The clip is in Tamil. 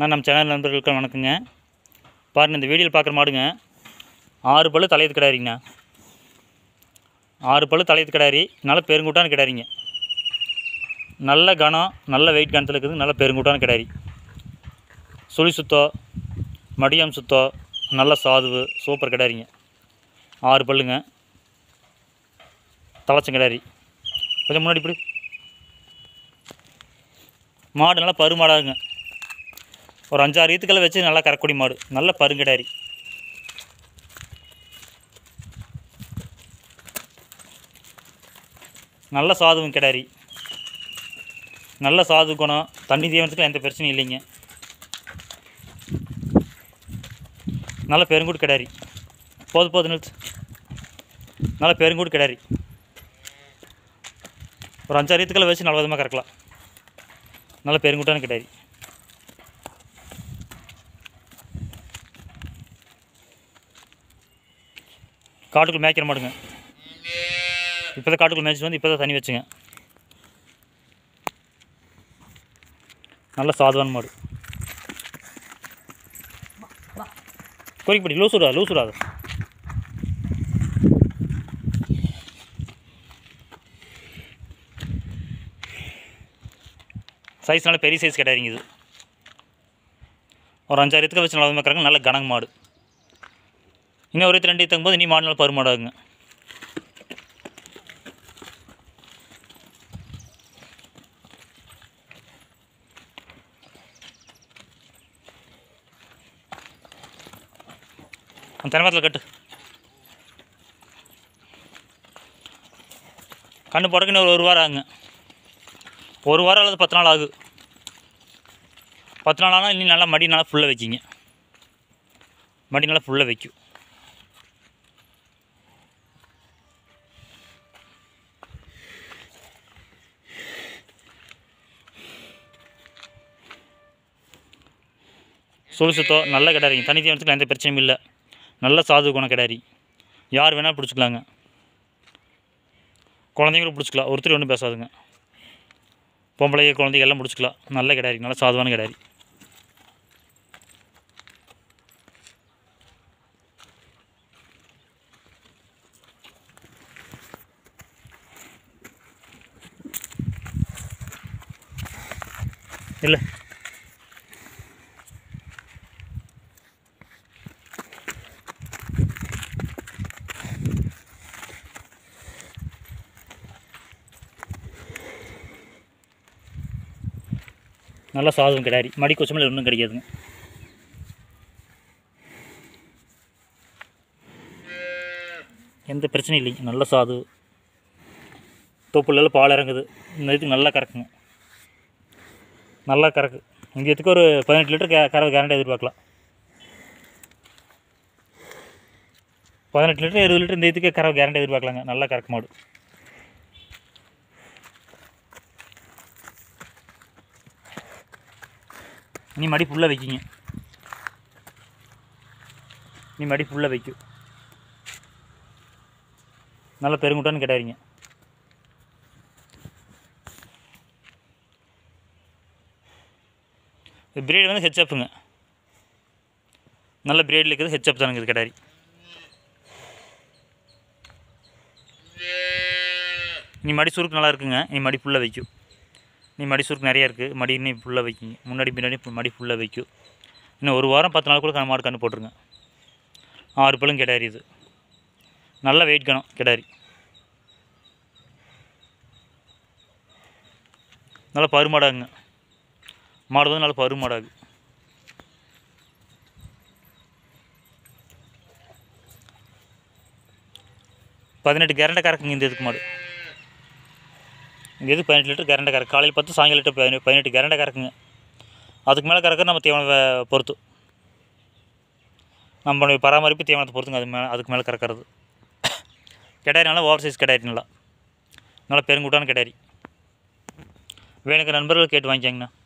நான் நம்ம சேனல் நண்பர்களுக்கு வணக்கங்க பாருங்கள் இந்த வீடியோவில் பார்க்குற மாடுங்க ஆறு பல் தலையத்து கிடாரிங்கண்ணா ஆறு பல் தலையத்து கிடாரி நல்ல பெருங்கூட்டான கிடாரிங்க நல்ல கனம் நல்ல வெயிட் கணத்தில் இருக்குது நல்ல பெருங்கூட்டான கிடாரி சுழி சுத்தோ மடியம் சுத்தோ நல்ல சாதுவு சூப்பர் கிடாரிங்க ஆறு பல்லுங்க கிடாரி கொஞ்சம் முன்னாடி இப்படி மாடு நல்லா பருமாடாகுங்க ஒரு அஞ்சாறு ஈத்துக்களை வச்சு நல்லா கரக்குடி மாடு நல்ல பருங்கடாரி நல்ல சாதுவும் கிடாரி நல்ல சாது குணம் தண்ணி தீவனத்துக்குலாம் எந்த பிரச்சனையும் இல்லைங்க நல்ல பெருங்கூடு கிடாரி போது போது நிறுத்து நல்ல பெருங்கூடு கிடாரி ஒரு அஞ்சாறு ஈத்துக்களை வச்சு நல்ல விதமாக கறக்கலாம் நல்ல பெருங்கூட்டான கிடாரி காட்டுக்குள் மேய்க்கிற மாட்டுங்க இப்போ தான் காட்டுக்குள் மேய்ச்சி வந்து இப்போ தான் தண்ணி வச்சுங்க நல்ல சாதுவான மாடு விடாது லூசுடா விடாது சைஸ்னால பெரிய சைஸ் கிடையாது இது ஒரு அஞ்சாயிரத்துக்கு வச்சு நல்லா வைக்கிறாங்க நல்ல கனங்க மாடு இன்னும் ஒரு ரெண்டு தங்கும்போது நீ மாடு நாள் பருமாடாகுங்க அந்த தென்மரத்தில் கட்டு கண்ணு போடுறதுக்கு இன்னும் ஒரு வாரம் ஆகுங்க ஒரு வாரம் அல்லது பத்து நாள் ஆகும் பத்து நாள் ஆனால் இன்னும் நல்லா மடி நல்லா ஃபுல்லாக வைக்கிங்க மடி நல்லா ஃபுல்லாக வைக்கும் சுத்தோ நல்ல கிடாரிங்க தனித்தனியாக எடுத்துக்கலாம் எந்த பிரச்சனையும் இல்லை நல்ல சாது குணம் கிடாரி யார் வேணால் பிடிச்சிக்கலாங்க குழந்தைங்களும் பிடிச்சிக்கலாம் ஒருத்தர் ஒன்றும் பேசாதுங்க பொம்பளைய குழந்தைங்க எல்லாம் பிடிச்சிக்கலாம் நல்ல கிடாரி நல்ல சாதுவான கிடாரி இல்லை நல்லா சாதம் கிடாரி மடி கொச்சமல்லி ஒன்றும் கிடைக்காதுங்க எந்த பிரச்சனையும் இல்லைங்க நல்ல சாது தோப்புலெல்லாம் பால் இறங்குது இந்த இதுக்கு நல்லா கறக்குங்க நல்லா கறக்கு இந்த இதுக்கு ஒரு பதினெட்டு லிட்டர் கே கறவை கேரண்டி எதிர்பார்க்கலாம் பதினெட்டு லிட்டர் இருபது லிட்டர் இந்த இதுக்கு கறவை கேரண்டி எதிர்பார்க்கலாங்க நல்லா கறக்கு மாடு நீ மடி ஃபுல்லாக வைக்கிங்க நீ மடி ஃபுல்லாக வைக்கும் நல்லா பெருங்குட்டான்னு கேட்டாரிங்க பிரேடு வந்து ஹெச்எப்புங்க நல்ல பிரேடில் இருக்கிறது ஹெச்எப் தானுங்க இது கேட்டாரி நீ மடி சுருக்கு நல்லா இருக்குங்க நீ மடி ஃபுல்லாக வைக்கும் நீ மடி சுருக்கு நிறையா இருக்குது மடி இன்னும் ஃபுல்லாக வைக்கிங்க முன்னாடி பின்னாடி மடி ஃபுல்லாக வைக்கும் இன்னும் ஒரு வாரம் பத்து நாள் கூட மாடு கன்று போட்டுருங்க ஆறு பழம் கிடாரி இது நல்லா வெயிட் கணம் கிடாரி நல்லா பருமாடாங்க மாடு வந்து நல்லா பருமாடாகு பதினெட்டு கேரண்டை கறக்குங்க இந்த இதுக்கு மாடு இங்கே எது பதினெட்டு லிட்டர் கரண்டை கறக்கு காலையில் பத்து சாயங்காலம் லிட்டர் பதினெட்டு கரண்டை கறக்குங்க அதுக்கு மேலே கறக்க நம்ம தீவன பொறுத்து நம்மளுடைய பராமரிப்பு தீவனத்தை பொறுத்துங்க அது மேலே அதுக்கு மேலே கறக்கிறது கிடாரி நல்லா ஓவர் சைஸ் கிடாரி நல்லா நல்லா பெருங்கூட்டான கிடாரி வேணுக்கு நண்பர்கள் கேட்டு வாங்கிக்கங்கண்ணா